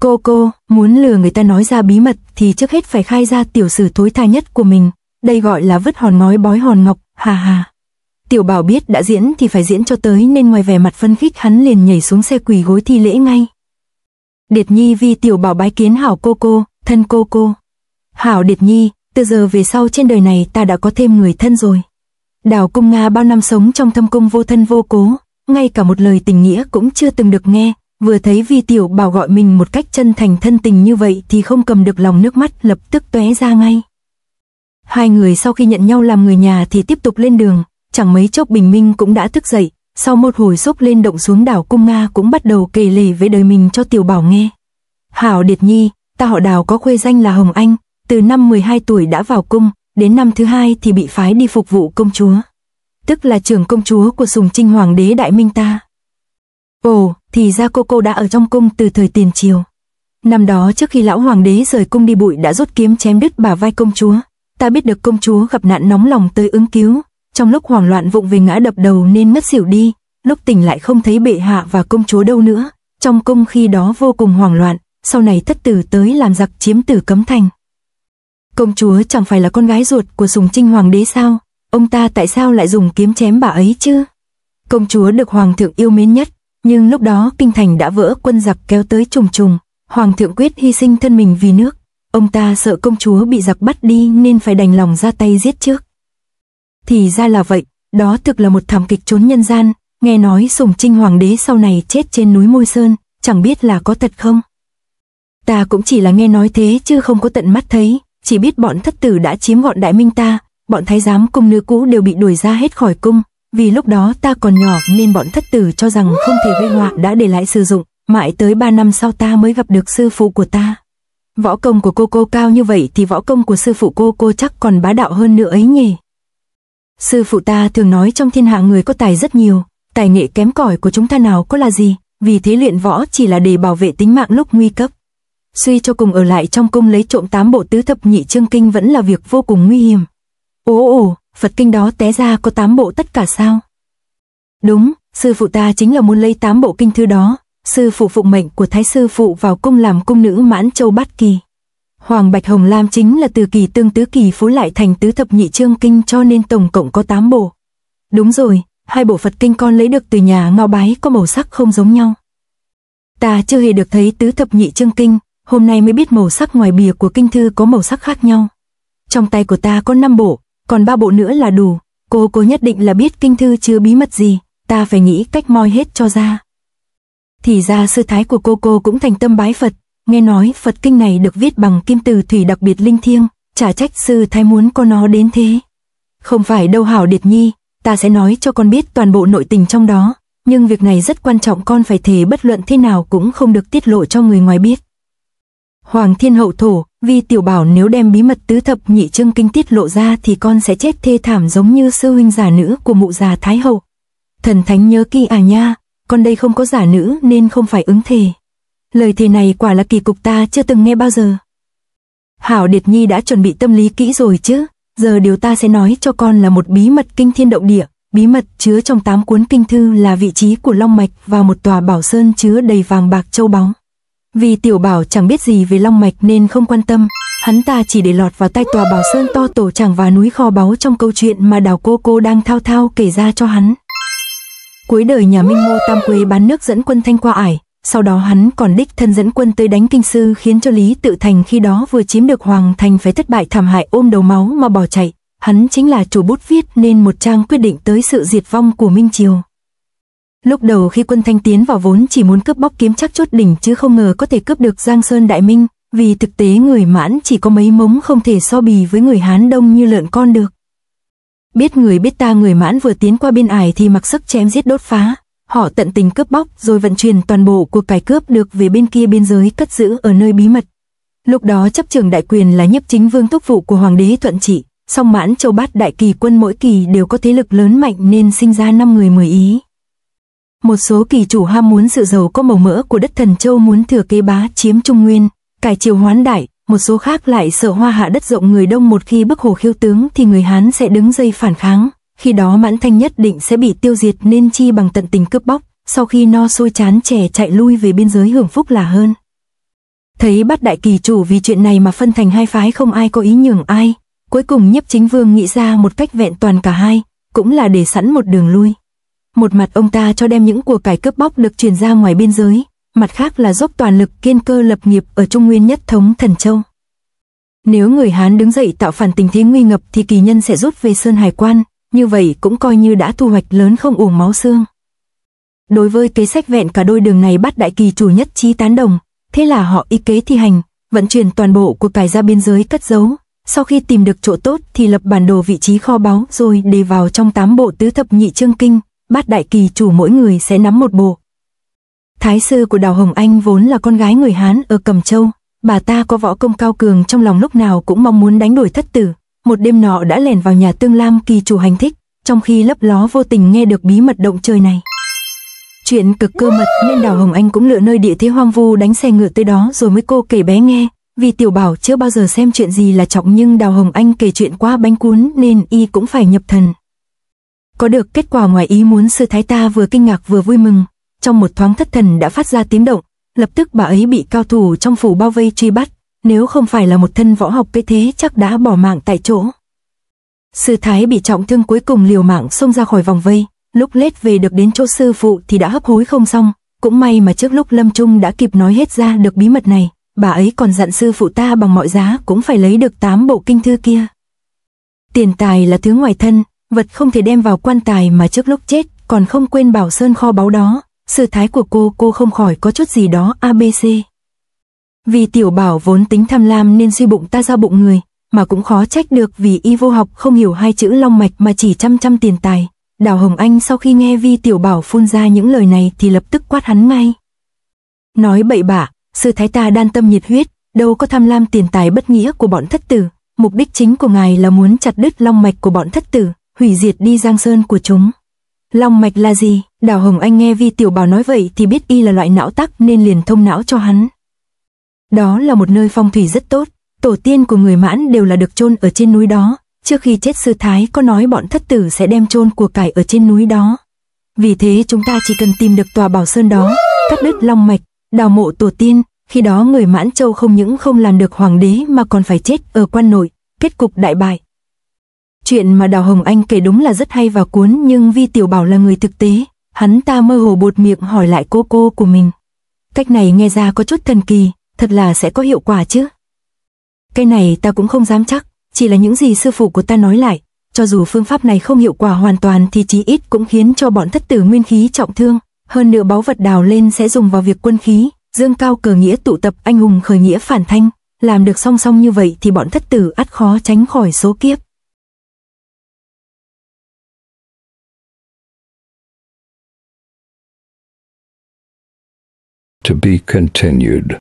Cô cô, muốn lừa người ta nói ra bí mật thì trước hết phải khai ra tiểu sử thối tha nhất của mình, đây gọi là vứt hòn ngói bói hòn ngọc, hà hà. Tiểu bảo biết đã diễn thì phải diễn cho tới nên ngoài vẻ mặt phân khích hắn liền nhảy xuống xe quỳ gối thi lễ ngay. Điệt nhi vì tiểu bảo bái kiến hảo cô cô, thân cô cô. Hảo Điệt Nhi, từ giờ về sau trên đời này ta đã có thêm người thân rồi. Đào Cung Nga bao năm sống trong thâm cung vô thân vô cố, ngay cả một lời tình nghĩa cũng chưa từng được nghe, vừa thấy vi tiểu bảo gọi mình một cách chân thành thân tình như vậy thì không cầm được lòng nước mắt lập tức tóe ra ngay. Hai người sau khi nhận nhau làm người nhà thì tiếp tục lên đường, chẳng mấy chốc bình minh cũng đã thức dậy, sau một hồi xốc lên động xuống đảo Cung Nga cũng bắt đầu kể lể với đời mình cho tiểu bảo nghe. Hảo Điệt Nhi, ta họ đào có khuê danh là Hồng Anh, từ năm 12 tuổi đã vào cung, đến năm thứ hai thì bị phái đi phục vụ công chúa. Tức là trưởng công chúa của Sùng Trinh Hoàng đế Đại Minh ta. Ồ, thì ra cô cô đã ở trong cung từ thời tiền triều. Năm đó trước khi lão hoàng đế rời cung đi bụi đã rút kiếm chém đứt bả vai công chúa, ta biết được công chúa gặp nạn nóng lòng tới ứng cứu, trong lúc hoảng loạn vụng về ngã đập đầu nên mất xỉu đi, lúc tỉnh lại không thấy bệ hạ và công chúa đâu nữa, trong cung khi đó vô cùng hoảng loạn, sau này thất tử tới làm giặc chiếm tử cấm thành. Công chúa chẳng phải là con gái ruột của sùng trinh hoàng đế sao, ông ta tại sao lại dùng kiếm chém bà ấy chứ? Công chúa được hoàng thượng yêu mến nhất, nhưng lúc đó kinh thành đã vỡ quân giặc kéo tới trùng trùng, hoàng thượng quyết hy sinh thân mình vì nước. Ông ta sợ công chúa bị giặc bắt đi nên phải đành lòng ra tay giết trước. Thì ra là vậy, đó thực là một thảm kịch trốn nhân gian, nghe nói sùng trinh hoàng đế sau này chết trên núi Môi Sơn, chẳng biết là có thật không. Ta cũng chỉ là nghe nói thế chứ không có tận mắt thấy, chỉ biết bọn thất tử đã chiếm gọn đại minh ta, bọn thái giám cung nữ cũ đều bị đuổi ra hết khỏi cung, vì lúc đó ta còn nhỏ nên bọn thất tử cho rằng không thể gây họa đã để lại sử dụng, mãi tới 3 năm sau ta mới gặp được sư phụ của ta. Võ công của cô cô cao như vậy thì võ công của sư phụ cô cô chắc còn bá đạo hơn nữa ấy nhỉ. Sư phụ ta thường nói trong thiên hạ người có tài rất nhiều, tài nghệ kém cỏi của chúng ta nào có là gì, vì thế luyện võ chỉ là để bảo vệ tính mạng lúc nguy cấp. Suy cho cùng ở lại trong cung lấy trộm tám bộ tứ thập nhị chương kinh vẫn là việc vô cùng nguy hiểm. Ồ ồ, Phật kinh đó té ra có tám bộ tất cả sao? Đúng, sư phụ ta chính là muốn lấy tám bộ kinh thư đó, sư phụ phụng mệnh của thái sư phụ vào cung làm cung nữ mãn châu bát kỳ. Hoàng Bạch Hồng Lam chính là từ kỳ tương tứ kỳ phú lại thành tứ thập nhị chương kinh cho nên tổng cộng có tám bộ. Đúng rồi, hai bộ Phật kinh con lấy được từ nhà ngao bái có màu sắc không giống nhau. Ta chưa hề được thấy tứ thập nhị chương kinh, hôm nay mới biết màu sắc ngoài bìa của kinh thư có màu sắc khác nhau. Trong tay của ta có năm bộ, còn ba bộ nữa là đủ, cô cô nhất định là biết kinh thư chưa bí mật gì, ta phải nghĩ cách moi hết cho ra. Thì ra sư thái của cô cô cũng thành tâm bái Phật, nghe nói Phật kinh này được viết bằng kim từ thủy đặc biệt linh thiêng, chả trách sư thái muốn con nó đến thế. Không phải đâu hảo điệt nhi, ta sẽ nói cho con biết toàn bộ nội tình trong đó, nhưng việc này rất quan trọng con phải thề bất luận thế nào cũng không được tiết lộ cho người ngoài biết. Hoàng thiên hậu thổ, vi tiểu bảo nếu đem bí mật tứ thập nhị chương kinh tiết lộ ra thì con sẽ chết thê thảm giống như sư huynh giả nữ của mụ già thái hậu. Thần thánh nhớ kỹ à nha, con đây không có giả nữ nên không phải ứng thề. Lời thề này quả là kỳ cục ta chưa từng nghe bao giờ. Hảo Điệt Nhi đã chuẩn bị tâm lý kỹ rồi chứ, giờ điều ta sẽ nói cho con là một bí mật kinh thiên động địa, bí mật chứa trong tám cuốn kinh thư là vị trí của Long Mạch và một tòa bảo sơn chứa đầy vàng bạc châu bóng. Vì tiểu bảo chẳng biết gì về long mạch nên không quan tâm, hắn ta chỉ để lọt vào tai tòa bảo sơn to tổ chẳng và núi kho báu trong câu chuyện mà đào cô cô đang thao thao kể ra cho hắn. Cuối đời nhà Minh mô Tam Quế bán nước dẫn quân thanh qua ải, sau đó hắn còn đích thân dẫn quân tới đánh kinh sư khiến cho Lý Tự Thành khi đó vừa chiếm được Hoàng Thành phải thất bại thảm hại ôm đầu máu mà bỏ chạy. Hắn chính là chủ bút viết nên một trang quyết định tới sự diệt vong của Minh Triều. Lúc đầu khi quân Thanh tiến vào vốn chỉ muốn cướp bóc kiếm chắc chốt đỉnh chứ không ngờ có thể cướp được Giang Sơn Đại Minh, vì thực tế người mãn chỉ có mấy mống không thể so bì với người Hán đông như lợn con được. Biết người biết ta người mãn vừa tiến qua biên ải thì mặc sức chém giết đốt phá, họ tận tình cướp bóc rồi vận chuyển toàn bộ cuộc cải cướp được về bên kia biên giới cất giữ ở nơi bí mật. Lúc đó chấp trường đại quyền là nhiếp chính vương túc vụ của hoàng đế thuận trị, song mãn châu bát đại kỳ quân mỗi kỳ đều có thế lực lớn mạnh nên sinh ra năm người mười ý. Một số kỳ chủ ham muốn sự giàu có màu mỡ của đất thần châu muốn thừa kế bá chiếm trung nguyên, cải triều hoán đại, một số khác lại sợ hoa hạ đất rộng người đông một khi bức hồ khiêu tướng thì người Hán sẽ đứng dây phản kháng, khi đó mãn thanh nhất định sẽ bị tiêu diệt nên chi bằng tận tình cướp bóc, sau khi no sôi chán trẻ chạy lui về biên giới hưởng phúc là hơn. Thấy bắt đại kỳ chủ vì chuyện này mà phân thành hai phái không ai có ý nhường ai, cuối cùng nhiếp chính vương nghĩ ra một cách vẹn toàn cả hai, cũng là để sẵn một đường lui một mặt ông ta cho đem những của cải cướp bóc được truyền ra ngoài biên giới, mặt khác là dốc toàn lực kiên cơ lập nghiệp ở Trung Nguyên nhất thống Thần Châu. Nếu người Hán đứng dậy tạo phản tình thế nguy ngập thì kỳ nhân sẽ rút về Sơn Hải Quan, như vậy cũng coi như đã thu hoạch lớn không uổng máu xương. Đối với kế sách vẹn cả đôi đường này bắt đại kỳ chủ nhất trí tán đồng, thế là họ ý kế thi hành, vận chuyển toàn bộ của cải ra biên giới cất giấu, sau khi tìm được chỗ tốt thì lập bản đồ vị trí kho báu rồi đề vào trong tám bộ tứ thập nhị chương kinh, bát đại kỳ chủ mỗi người sẽ nắm một bộ. Thái sư của Đào Hồng Anh vốn là con gái người Hán ở Cầm Châu, bà ta có võ công cao cường trong lòng lúc nào cũng mong muốn đánh đuổi thất tử. Một đêm nọ đã lẻn vào nhà Tương Lam kỳ chủ hành thích, trong khi lấp ló vô tình nghe được bí mật động trời này. Chuyện cực cơ mật nên Đào Hồng Anh cũng lựa nơi địa thế hoang vu đánh xe ngựa tới đó rồi mới cô kể bé nghe. Vì tiểu bảo chưa bao giờ xem chuyện gì là trọng nhưng Đào Hồng Anh kể chuyện qua bánh cuốn nên y cũng phải nhập thần. Có được kết quả ngoài ý muốn sư thái ta vừa kinh ngạc vừa vui mừng, trong một thoáng thất thần đã phát ra tiếng động, lập tức bà ấy bị cao thủ trong phủ bao vây truy bắt, nếu không phải là một thân võ học cái thế chắc đã bỏ mạng tại chỗ. Sư thái bị trọng thương cuối cùng liều mạng xông ra khỏi vòng vây, lúc lết về được đến chỗ sư phụ thì đã hấp hối không xong, cũng may mà trước lúc Lâm Trung đã kịp nói hết ra được bí mật này, bà ấy còn dặn sư phụ ta bằng mọi giá cũng phải lấy được tám bộ kinh thư kia. Tiền tài là thứ ngoài thân, vật không thể đem vào quan tài mà trước lúc chết còn không quên bảo sơn kho báu đó, sự thái của cô cô không khỏi có chút gì đó ABC. Vì tiểu bảo vốn tính tham lam nên suy bụng ta ra bụng người, mà cũng khó trách được vì y vô học không hiểu hai chữ long mạch mà chỉ chăm chăm tiền tài. Đào Hồng Anh sau khi nghe Vi Tiểu Bảo phun ra những lời này thì lập tức quát hắn ngay. Nói bậy bạ, sư thái ta đan tâm nhiệt huyết, đâu có tham lam tiền tài bất nghĩa của bọn thất tử. Mục đích chính của ngài là muốn chặt đứt long mạch của bọn thất tử, hủy diệt đi giang sơn của chúng. Long mạch là gì? Đào Hồng Anh nghe Vi Tiểu Bảo nói vậy thì biết y là loại não tắc nên liền thông não cho hắn. Đó là một nơi phong thủy rất tốt, tổ tiên của người mãn đều là được chôn ở trên núi đó. Trước khi chết sư thái có nói bọn thất tử sẽ đem chôn của cải ở trên núi đó. Vì thế chúng ta chỉ cần tìm được tòa bảo sơn đó, cắt đứt long mạch, đào mộ tổ tiên, khi đó người mãn châu không những không làm được hoàng đế mà còn phải chết ở quan nội, kết cục đại bại. Chuyện mà Đào Hồng Anh kể đúng là rất hay và cuốn nhưng Vi Tiểu Bảo là người thực tế, hắn ta mơ hồ bột miệng hỏi lại cô cô của mình. Cách này nghe ra có chút thần kỳ, thật là sẽ có hiệu quả chứ. Cái này ta cũng không dám chắc, chỉ là những gì sư phụ của ta nói lại, cho dù phương pháp này không hiệu quả hoàn toàn thì chí ít cũng khiến cho bọn thất tử nguyên khí trọng thương, hơn nữa báu vật đào lên sẽ dùng vào việc quân khí, dương cao cờ nghĩa tụ tập anh hùng khởi nghĩa phản thanh, làm được song song như vậy thì bọn thất tử ắt khó tránh khỏi số kiếp. to be continued.